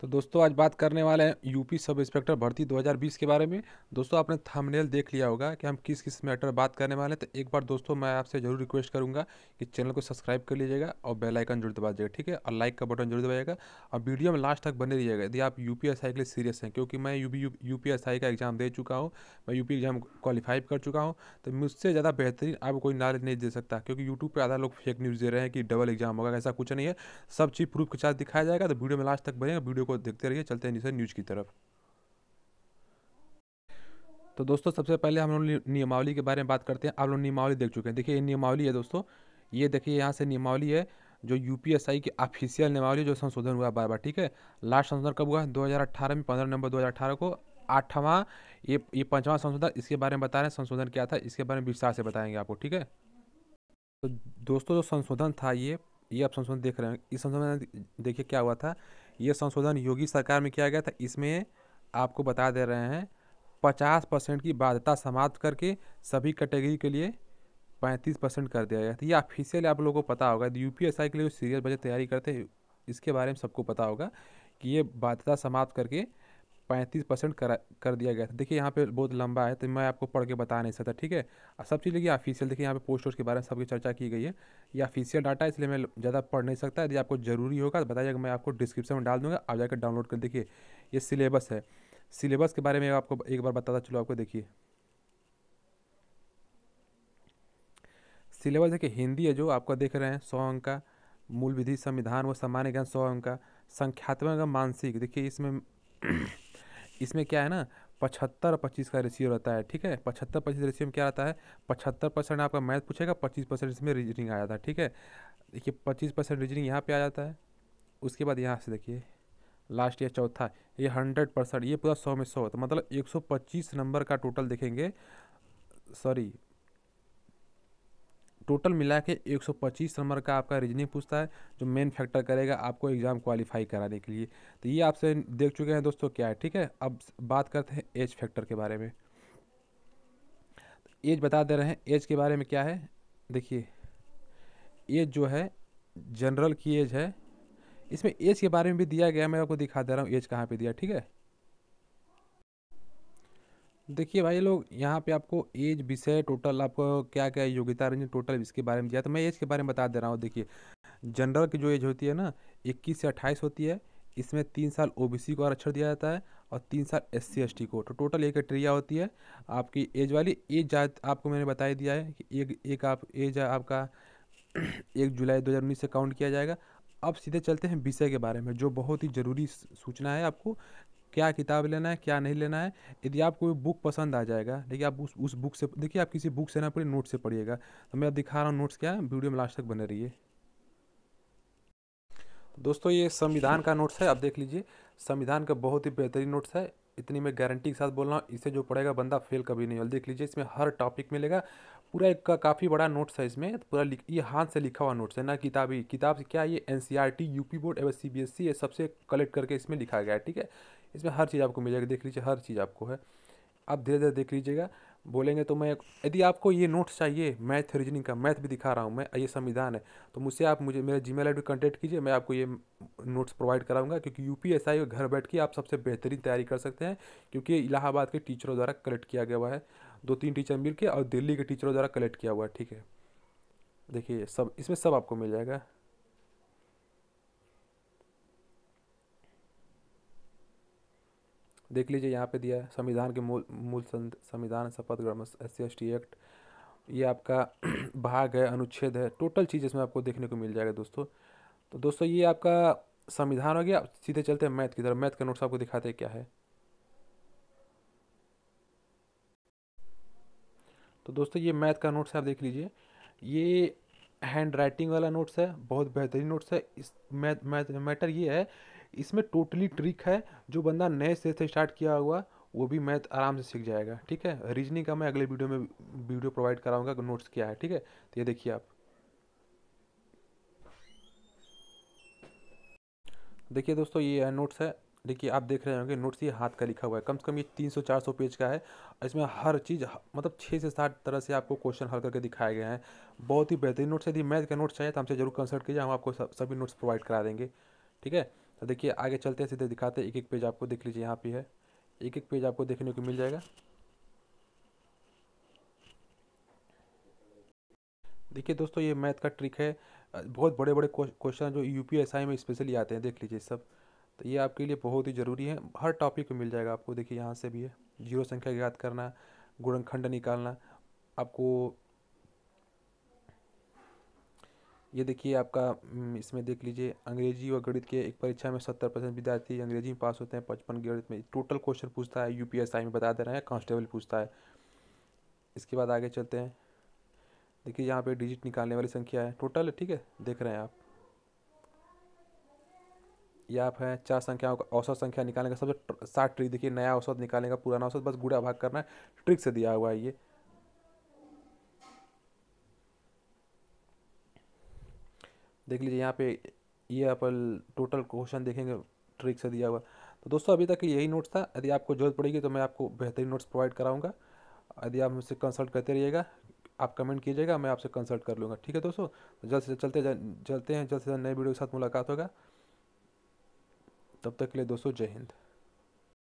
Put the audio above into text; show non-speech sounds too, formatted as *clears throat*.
तो दोस्तों आज बात करने वाले हैं यूपी सब इंस्पेक्टर भर्ती 2020 के बारे में दोस्तों आपने थंबनेल देख लिया होगा कि हम किस किस मैटर बात करने वाले हैं तो एक बार दोस्तों मैं आपसे जरूर रिक्वेस्ट करूंगा कि चैनल को सब्सक्राइब कर लीजिएगा और बेल आइकन जरूर दबा दीजिएगा ठीक है और लाइक का बटन जरूर दबाइएगा और वीडियो में लास्ट तक बने रहिएगा यदि आप यू के लिए सीरियस हैं क्योंकि मैं यू यू का एग्ज़ाम दे चुका हूँ मैं यू एग्ज़ाम क्वालिफाई कर चुका हूँ तो मुझसे ज़्यादा बेहतरीन आपको कोई नॉलेज नहीं दे सकता क्योंकि यूट्यूब पर आधा लोग फेक न्यूज़ दे रहे हैं कि डबल एग्ज़ाम होगा ऐसा कुछ नहीं है सब चीज़ प्रूफ के साथ दिखाया जाएगा तो वीडियो में लास्ट तक बनेगा वीडियो को देखते रहिए चलते हैं सर न्यूज की तरफ तो दोस्तों सबसे पहले हम लोग नियमावली के बारे में बात करते हैं आप लोग नियमावली देख चुके हैं देखिए ये नियमावली है दोस्तों ये देखिए यहाँ से नियमावली है जो यूपीएसआई की ऑफिशियल नियमावली जो संशोधन हुआ बार बार ठीक है लास्ट संशोधन कब हुआ 2018 में 15 नवंबर 2018 को आठवां ये ये पाँचवा संशोधन इसके बारे में बता रहे हैं संशोधन क्या था इसके बारे में विस्तार से बताएंगे आपको ठीक है तो दोस्तों जो संशोधन था ये ये आप संशोधन देख रहे हैं इस संशोधन देखिए क्या हुआ था ये संशोधन योगी सरकार में किया गया था इसमें आपको बता दे रहे हैं पचास परसेंट की बाध्यता समाप्त करके सभी कैटेगरी के लिए पैंतीस परसेंट कर दिया गया था ये ऑफिशियल आप लोगों को पता होगा यू पी एस आई के लिए सीरियस बजट तैयारी करते हैं इसके बारे में सबको पता होगा कि ये बाध्यता समाप्त करके पैंतीस परसेंट करा कर दिया गया था देखिए यहाँ पे बहुत लंबा है तो मैं आपको पढ़ के बता नहीं सकता ठीक है सब चीज़ लेकिन ऑफिशियल देखिए यहाँ पे पोस्ट वोस्ट के बारे में सबकी चर्चा की गई है ये ऑफिशियल डाटा है इसलिए मैं ज़्यादा पढ़ नहीं सकता यदि आपको ज़रूरी होगा तो बताइएगा मैं आपको डिस्क्रिप्शन में डाल दूँगा आप जाकर डाउनलोड कर देखिए ये सिलेबस है सिलेबस के बारे में आपको एक बार बताता चलो आपको देखिए सिलेबस देखिए हिंदी है जो आपका देख रहे हैं सौ अंक का मूल विधि संविधान व सामान्य ज्ञान सौ अंक का संख्यात्मक मानसिक देखिए इसमें इसमें क्या है ना पचहत्तर पच्चीस का रेशियो रहता है ठीक है पचहत्तर पच्चीस रेशियो में क्या रहता है पचहत्तर परसेंट आपका मैथ पूछेगा पच्चीस परसेंट इसमें रीजनिंग आ जाता है ठीक है देखिए पच्चीस परसेंट रीजनिंग यहाँ पर आ जाता है उसके बाद यहाँ से देखिए लास्ट या चौथा ये हंड्रेड परसेंट ये पूरा सौ में सौ तो मतलब एक सौ पच्चीस नंबर का टोटल देखेंगे सॉरी टोटल मिला के एक नंबर का आपका रीजनिंग पूछता है जो मेन फैक्टर करेगा आपको एग्ज़ाम क्वालिफाई कराने के लिए तो ये आपसे देख चुके हैं दोस्तों क्या है ठीक है अब बात करते हैं एज फैक्टर के बारे में एज बता दे रहे हैं एज के बारे में क्या है देखिए एज जो है जनरल की एज है इसमें एज के बारे में भी दिया गया मैं आपको दिखा दे रहा हूँ एज कहाँ पे दिया ठीक है देखिए भाई लोग यहाँ पे आपको एज विषय टोटल आपको क्या क्या योग्यता रेंज टोटल इसके बारे में दिया तो मैं एज के बारे में बता दे रहा हूँ देखिए जनरल की जो एज होती है ना इक्कीस से अट्ठाईस होती है इसमें तीन साल ओबीसी को आरक्षण दिया जाता है और तीन साल एस सी को तो टोटल एक क्रिया होती है आपकी एज वाली एज आपको मैंने बता दिया है कि एक एक आप एज आपका *clears throat* एक जुलाई 2019 से काउंट किया जाएगा अब सीधे चलते हैं विषय के बारे में जो बहुत ही ज़रूरी सूचना है आपको क्या किताब लेना है क्या नहीं लेना है यदि आपको बुक पसंद आ जाएगा देखिए आप उस उस बुक से देखिए आप किसी बुक से ना पढ़िए नोट से पढ़िएगा तो मैं दिखा रहा हूँ नोट्स क्या है वीडियो में लास्ट तक बने रहिए दोस्तों ये संविधान का नोट्स है आप देख लीजिए संविधान का बहुत ही बेहतरीन नोट्स है इतनी मैं गारंटी के साथ बोल रहा हूँ इसे जो पढ़ेगा बंदा फेल कभी नहीं होगा देख लीजिए इसमें हर टॉपिक मिलेगा पूरा एक का काफ़ी बड़ा नोट्स है इसमें तो पूरा ये हाथ से लिखा हुआ नोट्स है ना किताबी किताब से क्या ये N C R T U P board एवं सी बी एस सी ये सबसे कलेक्ट करके इसमें लिखा गया है ठीक है इसमें हर चीज़ आपको मिल जाएगी देख लीजिए हर चीज़ आपको है आप धीरे धीरे देख लीजिएगा बोलेंगे तो मैं यदि आपको ये नोट्स चाहिए मैथ रीजनिंग का मैथ भी दिखा रहा हूँ मैं ये संविधान है तो मुझसे आप मुझे मेरे जी मेल आई कॉन्टैक्ट कीजिए मैं आपको ये नोट्स प्रोवाइड कराऊंगा क्योंकि यू पी एस आई घर बैठ के आप सबसे बेहतरीन तैयारी कर सकते हैं क्योंकि इलाहाबाद के टीचरों द्वारा कलेक्ट किया गया हुआ है दो तीन टीचर मिल के और दिल्ली के टीचरों द्वारा कलेक्ट किया हुआ है ठीक है देखिए सब इसमें सब आपको मिल जाएगा देख लीजिए यहाँ पे दिया है संविधान के मूल मूल संविधान शपथ ग्रह S C S T act ये आपका *clears throat* भाग है अनुच्छेद है टोटल चीज़ इसमें आपको देखने को मिल जाएगा दोस्तों तो दोस्तों ये आपका संविधान हो गया सीधे चलते हैं मैथ की तरफ मैथ का नोट्स आपको दिखाते हैं क्या है तो दोस्तों ये मैथ का नोट्स आप देख लीजिए ये हैंड राइटिंग वाला नोट्स है बहुत बेहतरीन नोट्स है इस मैथ मैथ मैटर ये है इसमें टोटली ट्रिक है जो बंदा नए से स्टार्ट किया हुआ वो भी मैथ आराम से सीख जाएगा ठीक है रीजनिंग का मैं अगले वीडियो में वीडियो प्रोवाइड कराऊंगा नोट्स क्या है ठीक है तो ये देखिए आप देखिए दोस्तों ये नोट्स है देखिए आप देख रहे होंगे नोट्स ये हाथ का लिखा हुआ है कम से कम ये तीन सौ चार सौ पेज का है इसमें हर चीज़ मतलब छः से सात तरह से आपको क्वेश्चन हल करके दिखाए गए हैं बहुत ही बेहतरीन नोट्स यदि मैथ का नोट्स चाहिए तो हमसे जरूर कंसल्ट कीजिए हम आपको सभी नोट्स प्रोवाइड करा देंगे ठीक है तो देखिए आगे चलते हैं सीधे दिखाते हैं एक एक पेज आपको देख लीजिए यहाँ पे है एक एक पेज आपको देखने को मिल जाएगा देखिए दोस्तों ये मैथ का ट्रिक है बहुत बड़े बड़े क्वेश्चन जो यू में स्पेशली आते हैं देख लीजिए सब तो ये आपके लिए बहुत ही ज़रूरी है हर टॉपिक में मिल जाएगा आपको देखिए यहाँ से भी है जीरो संख्या ज्ञात करना गुणनखंड निकालना आपको ये देखिए आपका हम्म, इसमें देख लीजिए अंग्रेजी व गणित के एक परीक्षा में सत्तर परसेंट विद्यार्थी अंग्रेजी में पास होते हैं पचपन गणित में टोटल क्वेश्चन पूछता है यूपीएसआई में बता दे रहे हैं कांस्टेबल पूछता है इसके बाद आगे चलते हैं देखिए यहाँ पे डिजिट निकालने वाली संख्या है टोटल ठीक है देख रहे हैं आप या आप चार संख्याओं का औसत संख्या निकालने का सबसे सात ट्रिक देखिए नया औसत निकालने का पुराना औसत बस गुड़ा भाग करना है ट्रिक से दिया हुआ है ये देख लीजिए यहाँ पे ये आप टोटल क्वेश्चन देखेंगे ट्रिक से दिया हुआ तो दोस्तों अभी तक यही नोट्स था यदि आपको जरूरत पड़ेगी तो मैं आपको बेहतरीन नोट्स प्रोवाइड कराऊंगा यदि आप मुझसे कंसल्ट करते रहिएगा आप कमेंट कीजिएगा मैं आपसे कंसल्ट कर लूँगा ठीक है दोस्तों तो जल्द से चलते चलते हैं जल्द से जल्द नए वीडियो के साथ मुलाकात होगा तब तक के लिए दोस्तों जय हिंद